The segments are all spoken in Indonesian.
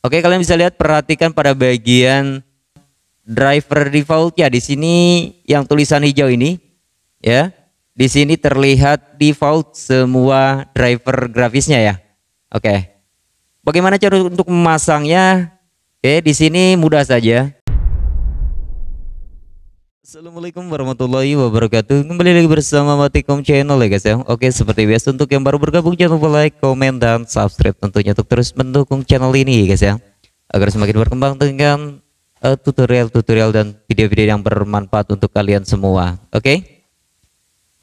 Oke, kalian bisa lihat perhatikan pada bagian driver default ya di sini yang tulisan hijau ini ya. Di sini terlihat default semua driver grafisnya ya. Oke. Bagaimana cara untuk memasangnya? Oke, di sini mudah saja. Assalamualaikum warahmatullahi wabarakatuh Kembali lagi bersama Matikom Channel ya guys ya Oke seperti biasa untuk yang baru bergabung jangan lupa like, komen, dan subscribe tentunya untuk terus mendukung channel ini ya guys ya Agar semakin berkembang dengan eh, tutorial-tutorial uh, dan video-video yang bermanfaat untuk kalian semua Oke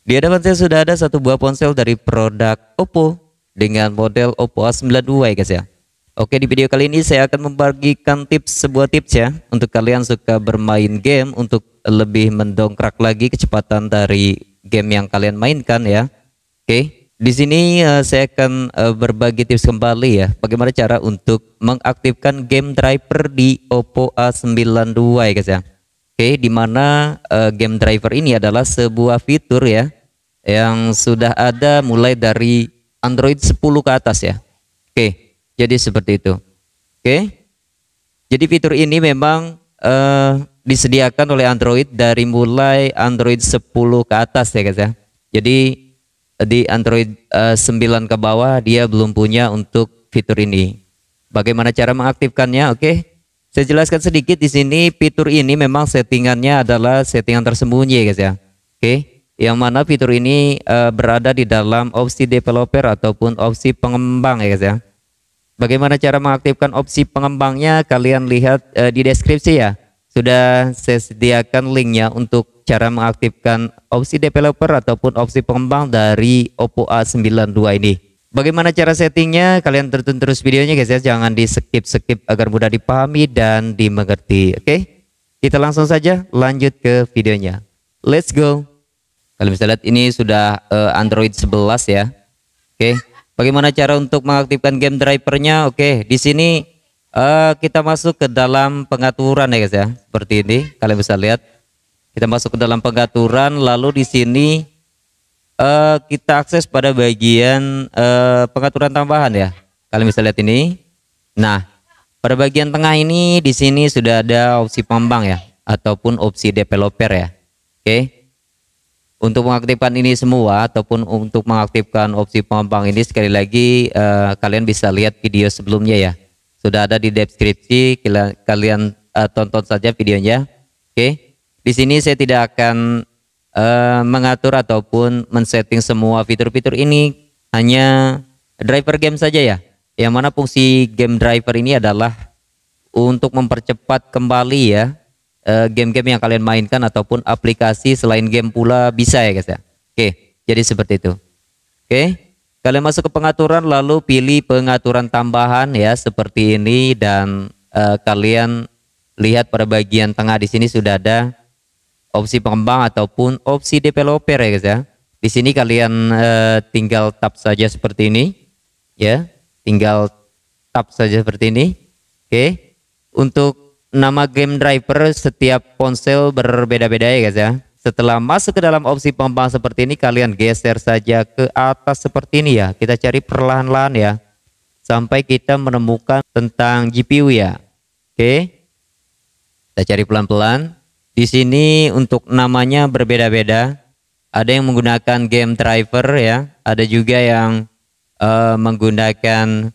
Di hadapan saya sudah ada satu buah ponsel dari produk Oppo Dengan model Oppo A92 ya guys ya Oke di video kali ini saya akan membagikan tips sebuah tips ya Untuk kalian suka bermain game untuk lebih mendongkrak lagi kecepatan dari game yang kalian mainkan ya. Oke. Okay. Di sini uh, saya akan uh, berbagi tips kembali ya, bagaimana cara untuk mengaktifkan game driver di Oppo A92 ya guys ya. Oke, okay, di mana uh, game driver ini adalah sebuah fitur ya yang sudah ada mulai dari Android 10 ke atas ya. Oke, okay, jadi seperti itu. Oke. Okay. Jadi fitur ini memang uh, disediakan oleh Android dari mulai Android 10 ke atas ya guys ya. Jadi di Android uh, eh, 9 ke bawah dia belum punya untuk fitur ini. Bagaimana cara mengaktifkannya? Oke. Okay. Saya jelaskan sedikit di sini fitur ini memang settingannya adalah settingan tersembunyi ya guys ya. Oke. Okay. Yang mana fitur ini uh, berada di dalam opsi developer ataupun opsi pengembang ya guys ya. Bagaimana cara mengaktifkan opsi pengembangnya? Kalian lihat uh, di deskripsi ya. Sudah saya sediakan linknya untuk cara mengaktifkan opsi developer ataupun opsi pengembang dari Oppo A92 ini. Bagaimana cara settingnya? Kalian tonton terus videonya guys ya, jangan di skip-skip agar mudah dipahami dan dimengerti. Oke, okay? kita langsung saja lanjut ke videonya. Let's go. Kalian bisa lihat ini sudah uh, Android 11 ya. Oke, okay. bagaimana cara untuk mengaktifkan game drivernya? Oke, okay. di sini Uh, kita masuk ke dalam pengaturan ya guys ya, seperti ini. Kalian bisa lihat. Kita masuk ke dalam pengaturan, lalu di sini uh, kita akses pada bagian uh, pengaturan tambahan ya. Kalian bisa lihat ini. Nah, pada bagian tengah ini di sini sudah ada opsi pembang ya, ataupun opsi developer ya. Oke. Okay. Untuk mengaktifkan ini semua ataupun untuk mengaktifkan opsi pengembang ini sekali lagi uh, kalian bisa lihat video sebelumnya ya. Sudah ada di deskripsi, kalian uh, tonton saja videonya. Oke. Okay. Di sini saya tidak akan uh, mengatur ataupun men-setting semua fitur-fitur ini hanya driver game saja ya. Yang mana fungsi game driver ini adalah untuk mempercepat kembali ya eh, game-game yang kalian mainkan ataupun aplikasi selain game pula bisa ya guys ya. Oke, jadi seperti itu. Oke. Kalian masuk ke pengaturan lalu pilih pengaturan tambahan ya seperti ini dan uh, kalian lihat pada bagian tengah di sini sudah ada opsi pengembang ataupun opsi developer ya guys ya. Di sini kalian uh, tinggal tap saja seperti ini ya. Tinggal tap saja seperti ini. Oke. Okay. Untuk nama game driver setiap ponsel berbeda-beda ya guys ya. Setelah masuk ke dalam opsi pompa seperti ini, kalian geser saja ke atas seperti ini ya. Kita cari perlahan-lahan ya. Sampai kita menemukan tentang GPU ya. Oke. Kita cari pelan-pelan. Di sini untuk namanya berbeda-beda. Ada yang menggunakan game driver ya. Ada juga yang uh, menggunakan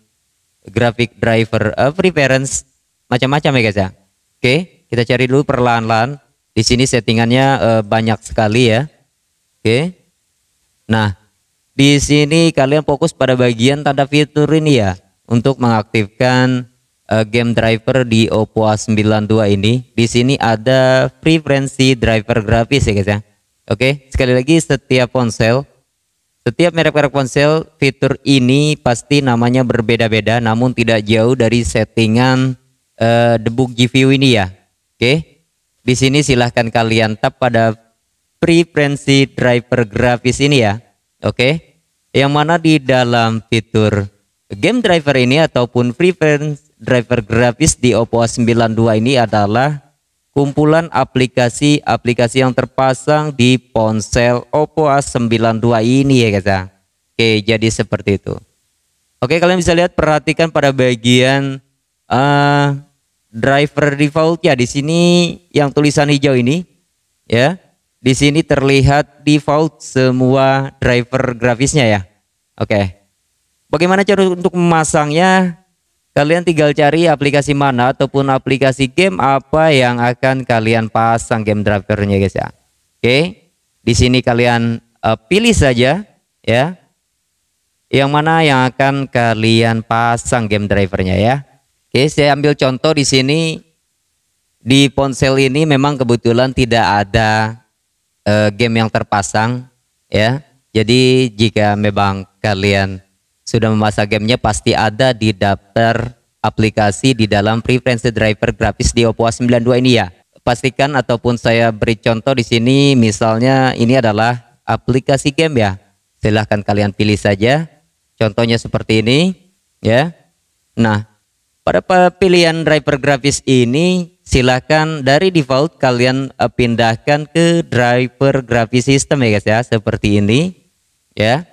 graphic driver uh, eh, preference macam-macam ya guys ya. Oke, kita cari dulu perlahan-lahan. Di sini settingannya e, banyak sekali ya. Oke. Nah, di sini kalian fokus pada bagian tanda fitur ini ya untuk mengaktifkan e, game driver di Oppo A92 ini. Di sini ada preferensi driver grafis ya guys ya. Oke, sekali lagi setiap ponsel setiap merek-merek ponsel fitur ini pasti namanya berbeda-beda namun tidak jauh dari settingan uh, debug GPU ini ya. Oke. Okay? Di sini silahkan kalian tap pada preferensi driver grafis ini ya. Oke. Okay? Yang mana di dalam fitur game driver ini ataupun preference driver grafis di Oppo A92 ini adalah kumpulan aplikasi-aplikasi yang terpasang di ponsel Oppo A92 ini ya guys ya. Oke, jadi seperti itu. Oke, kalian bisa lihat perhatikan pada bagian uh, driver default ya di sini yang tulisan hijau ini ya di sini terlihat default semua driver grafisnya ya oke bagaimana cara untuk memasangnya kalian tinggal cari aplikasi mana ataupun aplikasi game apa yang akan kalian pasang game drivernya guys ya oke di sini kalian uh, pilih saja ya yang mana yang akan kalian pasang game drivernya ya Oke, saya ambil contoh di sini di ponsel ini memang kebetulan tidak ada uh, game yang terpasang ya. Jadi jika memang kalian sudah memasang gamenya pasti ada di daftar aplikasi di dalam preference driver grafis di Oppo A92 ini ya. Pastikan ataupun saya beri contoh di sini misalnya ini adalah aplikasi game ya. Silahkan kalian pilih saja. Contohnya seperti ini ya. Nah, pada pilihan driver grafis ini, silahkan dari default kalian eh, pindahkan ke driver grafis sistem ya guys ya, seperti ini. Ya.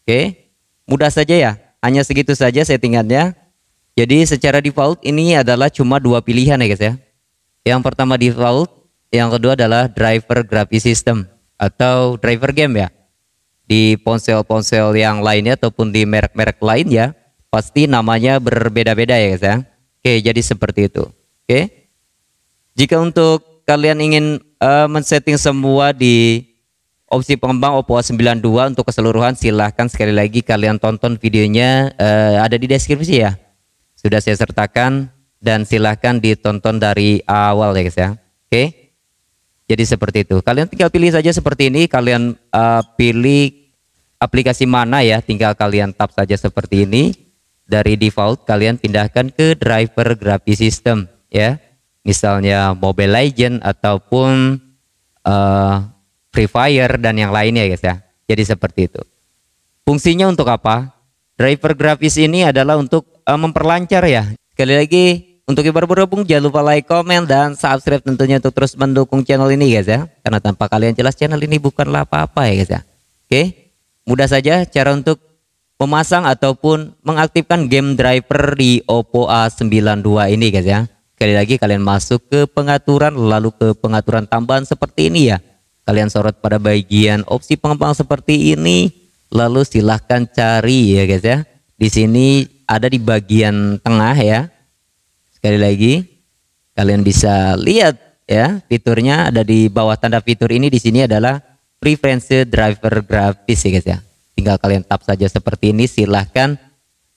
Oke. Mudah saja ya. Hanya segitu saja settingannya. Jadi secara default ini adalah cuma dua pilihan ya guys ya. Yang pertama default, yang kedua adalah driver grafis system atau driver game ya. Di ponsel-ponsel yang lainnya ataupun di merek-merek lain ya Pasti namanya berbeda-beda ya guys ya. Oke, jadi seperti itu. Oke. Jika untuk kalian ingin uh, men-setting semua di opsi pengembang Oppo A92 untuk keseluruhan silahkan sekali lagi kalian tonton videonya uh, ada di deskripsi ya. Sudah saya sertakan dan silahkan ditonton dari awal ya guys ya. Oke. Jadi seperti itu. Kalian tinggal pilih saja seperti ini. Kalian uh, pilih aplikasi mana ya. Tinggal kalian tap saja seperti ini dari default kalian pindahkan ke driver grafis system ya. Misalnya Mobile Legend ataupun uh, Free Fire dan yang lainnya guys ya. Jadi seperti itu. Fungsinya untuk apa? Driver grafis ini adalah untuk uh, memperlancar ya. Sekali lagi untuk yang baru berhubung jangan lupa like, comment dan subscribe tentunya untuk terus mendukung channel ini guys ya. Karena tanpa kalian jelas channel ini bukanlah apa-apa ya guys ya. Oke, mudah saja cara untuk memasang ataupun mengaktifkan game driver di Oppo A92 ini guys ya. Sekali lagi kalian masuk ke pengaturan lalu ke pengaturan tambahan seperti ini ya. Kalian sorot pada bagian opsi pengembang seperti ini lalu silahkan cari ya guys ya. Di sini ada di bagian tengah ya. Sekali lagi kalian bisa lihat ya fiturnya ada di bawah tanda fitur ini di sini adalah preference driver grafis ya guys ya tinggal kalian tap saja seperti ini silahkan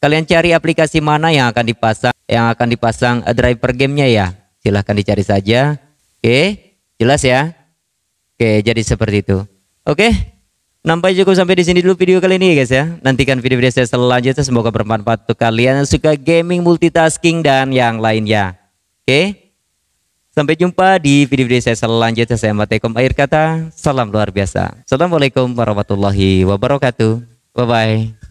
kalian cari aplikasi mana yang akan dipasang yang akan dipasang eh, driver gamenya ya silahkan dicari saja oke jelas ya oke jadi seperti itu oke nampaknya cukup sampai di sini dulu video kali ini ya guys ya nantikan video-video saya selanjutnya semoga bermanfaat untuk kalian yang suka gaming multitasking dan yang lainnya oke Sampai jumpa di video-video saya selanjutnya. Saya Matekom air Kata. Salam luar biasa. Assalamualaikum warahmatullahi wabarakatuh. Bye-bye.